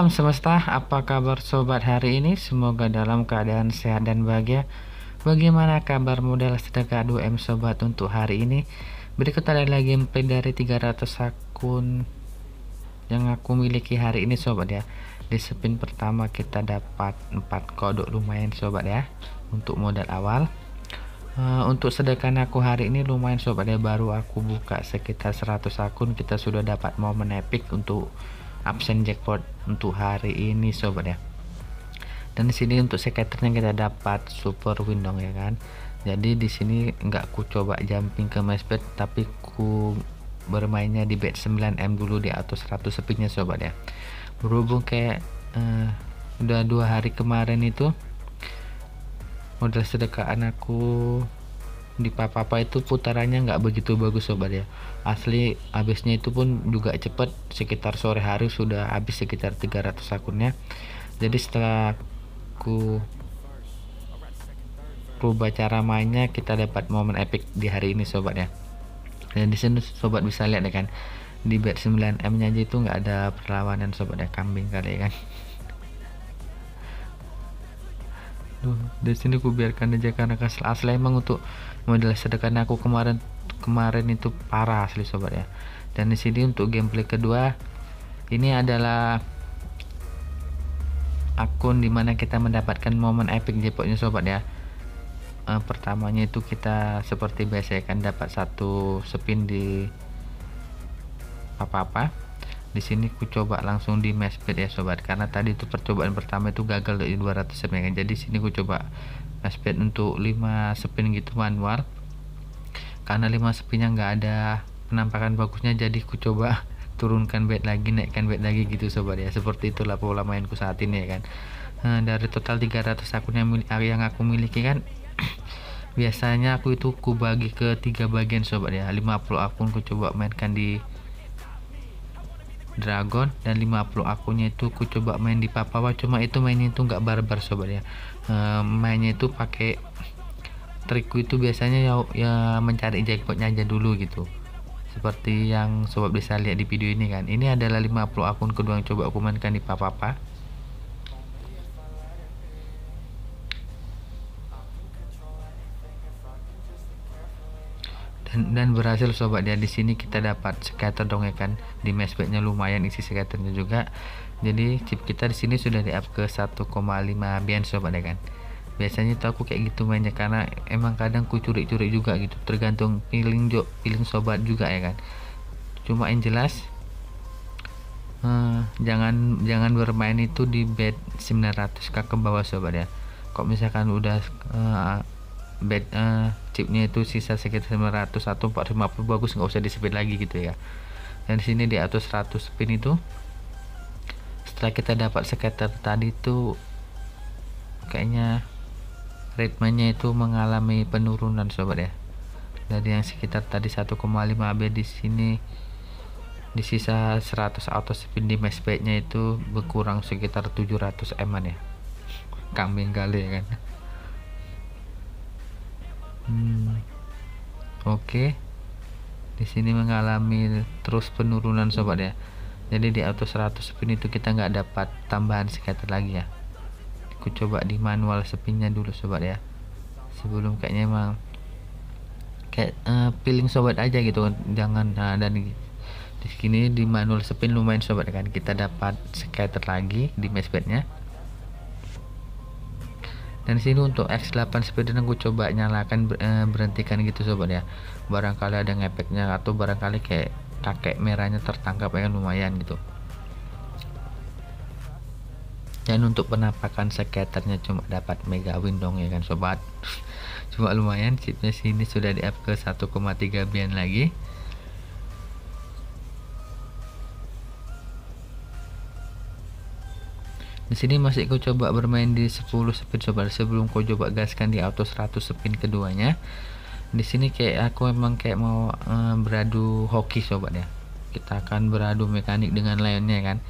Salam semesta, apa kabar sobat hari ini? Semoga dalam keadaan sehat dan bahagia. Bagaimana kabar modal sedekah 2M sobat untuk hari ini? Berikut adalah gameplay dari 300 akun yang aku miliki hari ini sobat ya. Di spin pertama kita dapat 4 kodok lumayan sobat ya untuk modal awal. Uh, untuk sedekah aku hari ini lumayan sobat ya baru aku buka sekitar 100 akun kita sudah dapat momen epic untuk absen jackpot untuk hari ini sobat ya dan di sini untuk skaternya kita dapat super win ya kan jadi di sini nggak ku coba jumping ke matchbet tapi ku bermainnya di bet 9M dulu di atas 100 speednya sobat ya berhubung kayak uh, udah dua hari kemarin itu modal sedekahan aku di Papa papa itu putarannya nggak begitu bagus sobat ya asli habisnya itu pun juga cepet sekitar sore hari sudah habis sekitar 300 akunnya jadi setelah ku rubah cara mainnya kita dapat momen epic di hari ini sobat ya dan di sini sobat bisa lihat ya kan di bet 9M nya aja itu nggak ada perlawanan sobat ya kambing kali ya kan di dari sini aku biarkan aja karena kasih asli emang untuk model sedekahnya aku kemarin kemarin itu parah asli sobat ya dan di sini untuk gameplay kedua ini adalah akun dimana kita mendapatkan momen epic jackpotnya sobat ya e, pertamanya itu kita seperti biasa akan ya dapat satu spin di apa-apa di sini ku coba langsung di speed ya sobat karena tadi itu percobaan pertama itu gagal dari 200 spin jadi sini ku coba speed untuk 5 spin gitu manual karena 5 spinnya nggak ada penampakan bagusnya jadi ku coba turunkan bed lagi naikkan bed lagi gitu sobat ya seperti itulah pola mainku saat ini ya kan nah, dari total 300 akun yang, mili ah, yang aku miliki kan biasanya aku itu ku bagi ke tiga bagian sobat ya 50 akun ku coba mainkan di Dragon dan 50 akunnya itu aku coba main di Papawa cuma itu mainnya itu enggak barbar sobat ya e, mainnya itu pakai trikku itu biasanya ya, ya mencari jackpotnya aja dulu gitu seperti yang sobat bisa lihat di video ini kan ini adalah 50 akun kedua yang coba aku mainkan di Papapa dan, dan berhasil sobat ya di sini kita dapat scatter dong ya kan di meshbacknya lumayan isi scatternya juga jadi chip kita di sini sudah di up ke 1,5 bian sobat ya kan biasanya tuh aku kayak gitu mainnya karena emang kadang ku curi-curi juga gitu tergantung feeling jo feeling sobat juga ya kan cuma yang jelas hmm, jangan jangan bermain itu di bed 900k ke bawah sobat ya kok misalkan udah uh, bed uh, chipnya itu sisa sekitar 900 atau 450 bagus nggak usah disepit lagi gitu ya dan di sini atas 100 pin itu setelah kita dapat sekitar tadi itu kayaknya ritmenya itu mengalami penurunan sobat ya dari yang sekitar tadi 1,5 AB di sini di sisa 100 auto spin di nya itu berkurang sekitar 700 eman ya kambing kali ya kan hmm, oke okay. di sini mengalami terus penurunan hmm. sobat ya jadi di auto 100 spin itu kita nggak dapat tambahan scatter lagi ya aku coba di manual spinnya dulu sobat ya sebelum kayaknya emang kayak uh, feeling sobat aja gitu jangan nah, dan di sini di manual spin lumayan sobat kan kita dapat scatter lagi di matchpadnya dan sini untuk X8 speeder gue coba nyalakan eh, berhentikan gitu sobat ya barangkali ada ngepeknya atau barangkali kayak kakek merahnya tertangkap ya lumayan gitu dan untuk penampakan skaternya cuma dapat mega win dong ya kan sobat cuma lumayan chipnya sini sudah di up ke 1,3 bian lagi Di sini masih kau coba bermain di 10 spin sobat sebelum kau coba gaskan di auto 100 spin keduanya. Di sini kayak aku emang kayak mau eh, beradu hoki sobat ya. Kita akan beradu mekanik dengan lainnya kan.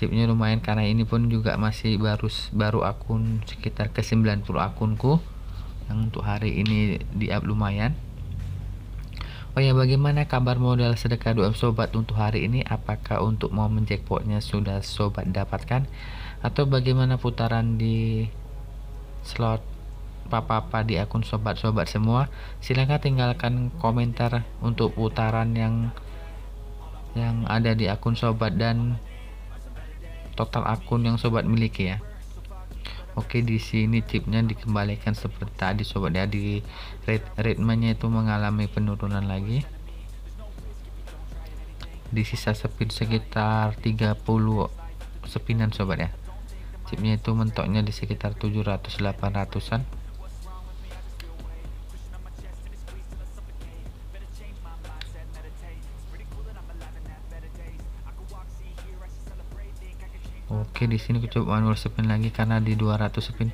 Chipnya lumayan karena ini pun juga masih baru baru akun sekitar ke 90 akunku yang untuk hari ini di up lumayan. Oh ya, bagaimana kabar modal sedekah 2M sobat untuk hari ini? Apakah untuk mau menjackpotnya sudah sobat dapatkan? atau bagaimana putaran di slot papa-papa di akun sobat-sobat semua silahkan tinggalkan komentar untuk putaran yang yang ada di akun sobat dan total akun yang sobat miliki ya Oke di sini chipnya dikembalikan seperti tadi sobat ya di ritmenya itu mengalami penurunan lagi di sisa speed sekitar 30 sepinan sobat ya chipnya itu mentoknya di sekitar 700-800an Oke di sini aku coba manual spin lagi karena di 200 spin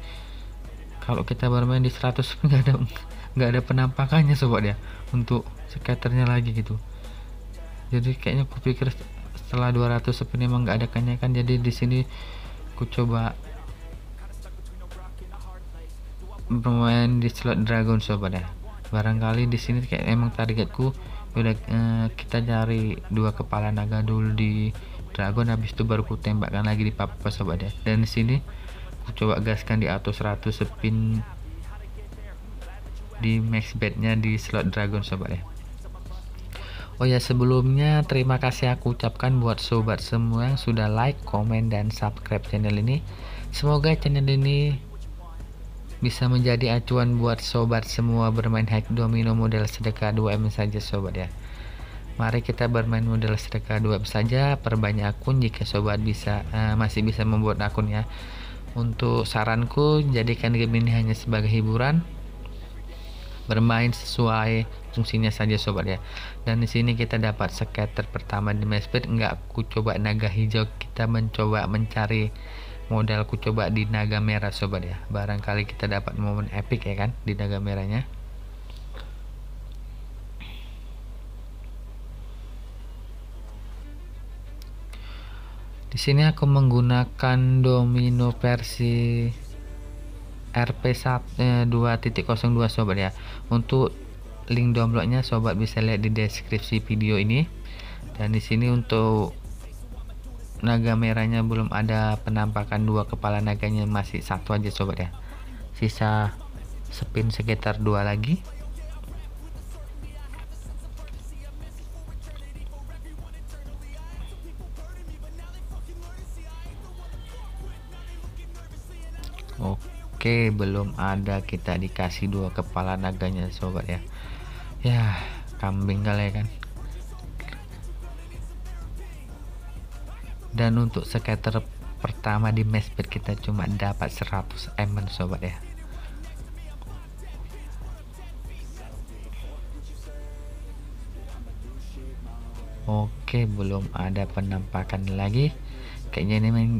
kalau kita bermain di 100 spin nggak ada nggak ada penampakannya sobat ya untuk skaternya lagi gitu jadi kayaknya aku pikir setelah 200 spin emang nggak ada kenaikan jadi di sini aku coba bermain di slot dragon sobat ya barangkali di sini kayak emang targetku udah eh, kita cari dua kepala naga dulu di dragon habis itu baru ku tembakkan lagi di papa sobat ya dan di sini aku coba gaskan di atas 100 spin di max bednya di slot dragon sobat ya Oh ya sebelumnya terima kasih aku ucapkan buat sobat semua yang sudah like, komen, dan subscribe channel ini. Semoga channel ini bisa menjadi acuan buat sobat semua bermain hack domino model sedekah 2M saja sobat ya. Mari kita bermain model sedekah 2M saja, perbanyak akun jika sobat bisa uh, masih bisa membuat akun ya. Untuk saranku, jadikan game ini hanya sebagai hiburan, bermain sesuai fungsinya saja sobat ya dan di sini kita dapat scatter pertama di speed Enggak ku coba naga hijau kita mencoba mencari modal ku coba di naga merah sobat ya barangkali kita dapat momen epic ya kan di naga merahnya di sini aku menggunakan domino versi RP2.02 eh, sobat ya untuk link downloadnya sobat bisa lihat di deskripsi video ini dan di sini untuk naga merahnya belum ada penampakan dua kepala naganya masih satu aja sobat ya sisa spin sekitar dua lagi Oke belum ada kita dikasih dua kepala naganya sobat ya ya kambing kali ya kan dan untuk scatter pertama di matchpad kita cuma dapat 100 emen sobat ya Oke belum ada penampakan lagi kayaknya ini main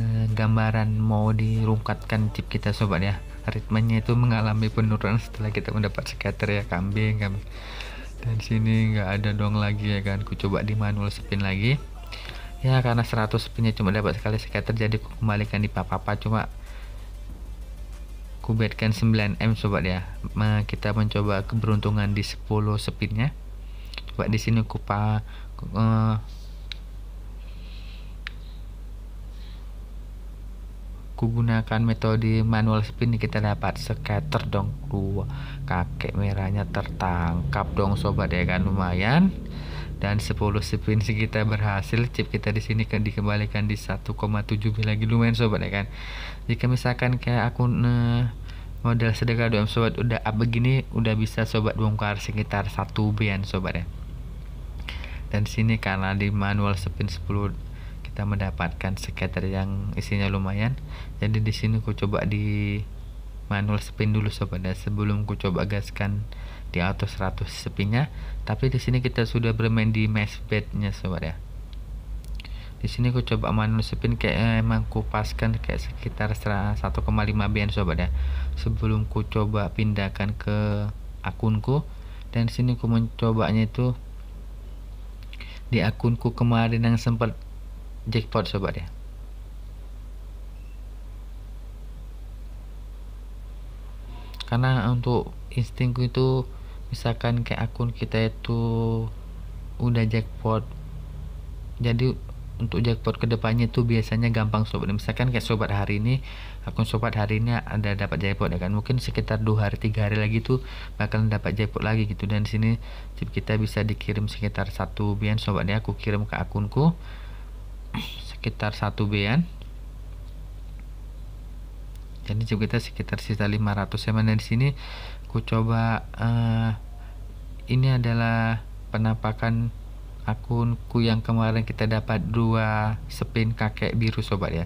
Eh, gambaran mau dirungkatkan chip kita sobat ya ritmenya itu mengalami penurunan setelah kita mendapat scatter ya kambing kambing dan sini nggak ada dong lagi ya kan ku coba di manual spin lagi ya karena 100 spinnya cuma dapat sekali scatter jadi ku kembalikan di papa-papa cuma ku 9M sobat ya nah, kita mencoba keberuntungan di 10 spinnya coba di sini ku pa, ku, uh, aku gunakan metode manual spin kita dapat scatter dong dua kakek merahnya tertangkap dong sobat ya kan lumayan dan 10 spin kita berhasil chip kita di sini kan dikembalikan di 1,7 lagi lumayan sobat ya kan jika misalkan kayak aku eh, modal sedekah 2 sobat udah up begini udah bisa sobat bongkar sekitar 1 bian sobat ya dan sini karena di manual spin 10 kita mendapatkan scatter yang isinya lumayan jadi di sini ku coba di manual spin dulu sobat sobatnya sebelum ku coba gaskan di auto 100 spinnya tapi di sini kita sudah bermain di mesh bednya sobat ya di sini aku coba manual spin kayak eh, emang kupaskan kayak sekitar 1,5 BN sobat ya sebelum ku coba pindahkan ke akunku dan sini ku mencobanya itu di akunku kemarin yang sempat jackpot sobat ya karena untuk instingku itu misalkan kayak akun kita itu udah jackpot jadi untuk jackpot kedepannya itu biasanya gampang sobat misalkan kayak sobat hari ini akun sobat hari ini ada dapat jackpot ya kan mungkin sekitar dua hari tiga hari lagi tuh bakal dapat jackpot lagi gitu dan sini kita bisa dikirim sekitar satu bian sobatnya aku kirim ke akunku sekitar 1B-an jadi cukup kita sekitar sisa 500 ya mana di sini aku coba uh, ini adalah penampakan akunku yang kemarin kita dapat dua spin kakek biru sobat ya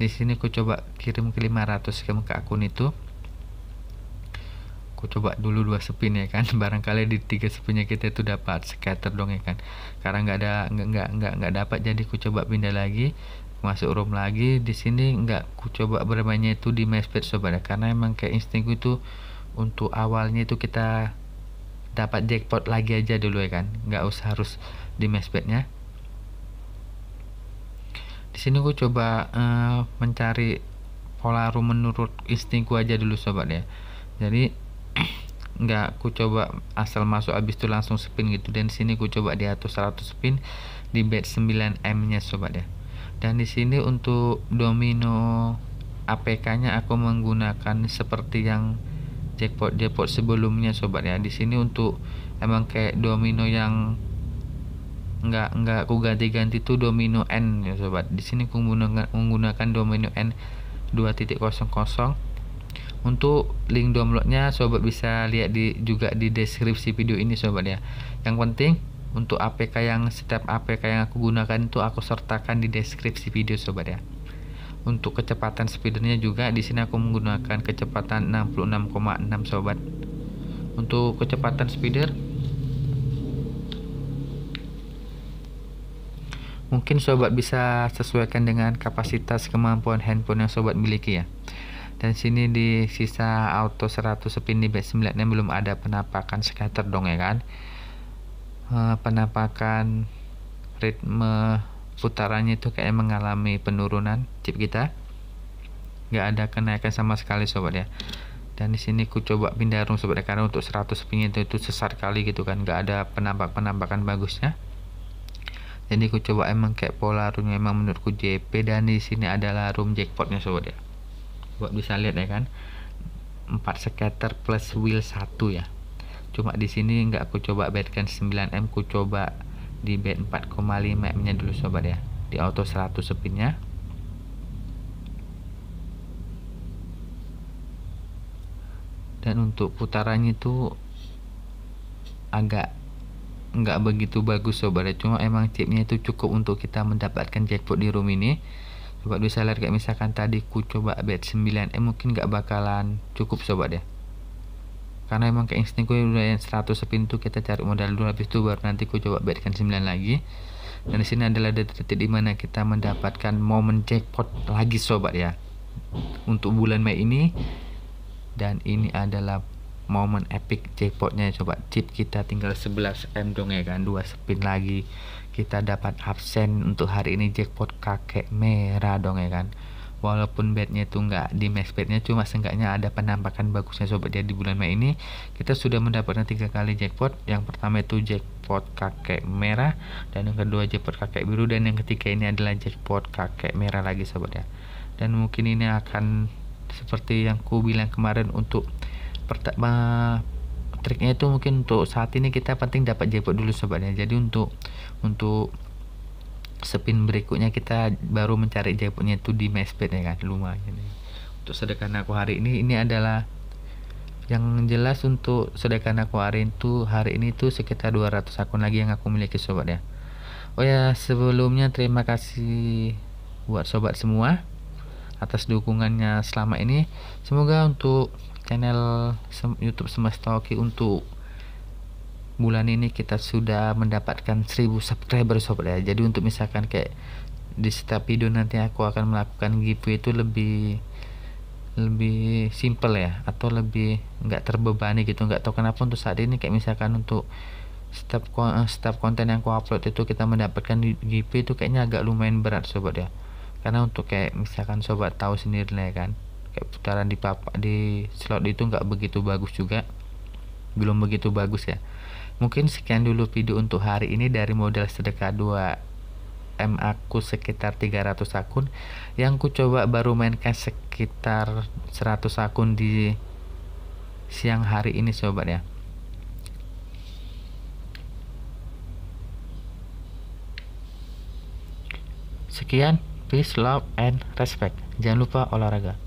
di sini aku coba kirim ke 500 ke akun itu aku coba dulu dua spin ya kan barangkali di tiga spinnya kita itu dapat scatter dong ya kan karena nggak ada nggak nggak nggak nggak dapat jadi aku coba pindah lagi masuk room lagi di sini nggak ku coba bermainnya itu di speed sobat ya karena emang kayak instingku itu untuk awalnya itu kita dapat jackpot lagi aja dulu ya kan nggak usah harus di speednya di sini gue coba uh, mencari pola room menurut instingku aja dulu sobat ya jadi nggak ku coba asal masuk abis itu langsung spin gitu dan sini ku coba di atas 100 spin di bet 9 M nya sobat ya dan di sini untuk domino APK nya aku menggunakan seperti yang jackpot jackpot sebelumnya sobat ya di sini untuk emang kayak domino yang nggak nggak ku ganti-ganti tuh domino N ya sobat di sini ku menggunakan, menggunakan domino N 2.00 untuk link downloadnya sobat bisa lihat di juga di deskripsi video ini sobat ya. Yang penting untuk APK yang setiap APK yang aku gunakan itu aku sertakan di deskripsi video sobat ya. Untuk kecepatan speedernya juga di sini aku menggunakan kecepatan 66,6 sobat. Untuk kecepatan speeder mungkin sobat bisa sesuaikan dengan kapasitas kemampuan handphone yang sobat miliki ya dan sini di sisa auto 100 spin di base 9 belum ada penampakan scatter dong ya kan e, penampakan ritme putarannya itu kayak mengalami penurunan chip kita nggak ada kenaikan sama sekali sobat ya dan di sini ku coba pindah room sobat ya karena untuk 100 spin itu, itu sesat kali gitu kan nggak ada penampak penampakan bagusnya jadi ku coba emang kayak pola room emang menurutku JP dan di sini adalah room jackpotnya sobat ya buat bisa lihat ya kan 4 scatter plus wheel 1 ya cuma di sini nggak aku coba bedkan 9M ku coba di bed 4,5M nya dulu sobat ya di auto 100 spinnya dan untuk putarannya itu agak nggak begitu bagus sobat ya cuma emang chipnya itu cukup untuk kita mendapatkan jackpot di room ini sobat reseller kayak misalkan tadi ku coba bet 9 eh mungkin gak bakalan cukup sobat ya karena emang kayak insting gue udah 100 spin tuh kita cari modal dulu habis itu baru nanti ku coba betkan 9 lagi dan di sini adalah detik-detik dimana kita mendapatkan momen jackpot lagi sobat ya untuk bulan Mei ini dan ini adalah momen epic jackpotnya sobat chip kita tinggal 11 M dong ya kan dua spin lagi kita dapat absen untuk hari ini jackpot kakek merah dong ya kan walaupun bednya itu nggak di max bednya cuma seenggaknya ada penampakan bagusnya sobat ya di bulan Mei ini kita sudah mendapatkan tiga kali jackpot yang pertama itu jackpot kakek merah dan yang kedua jackpot kakek biru dan yang ketiga ini adalah jackpot kakek merah lagi sobat ya dan mungkin ini akan seperti yang ku bilang kemarin untuk pertama triknya itu mungkin untuk saat ini kita penting dapat jackpot dulu sobatnya jadi untuk untuk spin berikutnya kita baru mencari jackpotnya itu di matchbet ya kan lumayan ya. untuk sedekah aku hari ini ini adalah yang jelas untuk sedekah aku hari itu hari ini tuh sekitar 200 akun lagi yang aku miliki sobat ya oh ya sebelumnya terima kasih buat sobat semua atas dukungannya selama ini semoga untuk channel YouTube Semesta Oki untuk bulan ini kita sudah mendapatkan 1000 subscriber sobat ya. Jadi untuk misalkan kayak di setiap video nanti aku akan melakukan giveaway itu lebih lebih simple ya atau lebih nggak terbebani gitu nggak tahu kenapa untuk saat ini kayak misalkan untuk setiap eh, setiap konten yang aku upload itu kita mendapatkan GP itu kayaknya agak lumayan berat sobat ya karena untuk kayak misalkan sobat tahu sendiri ya kan kayak putaran di papa di slot itu nggak begitu bagus juga belum begitu bagus ya mungkin sekian dulu video untuk hari ini dari modal sedekah 2 M aku sekitar 300 akun yang ku coba baru mainkan sekitar 100 akun di siang hari ini sobat ya Sekian, peace, love, and respect. Jangan lupa olahraga.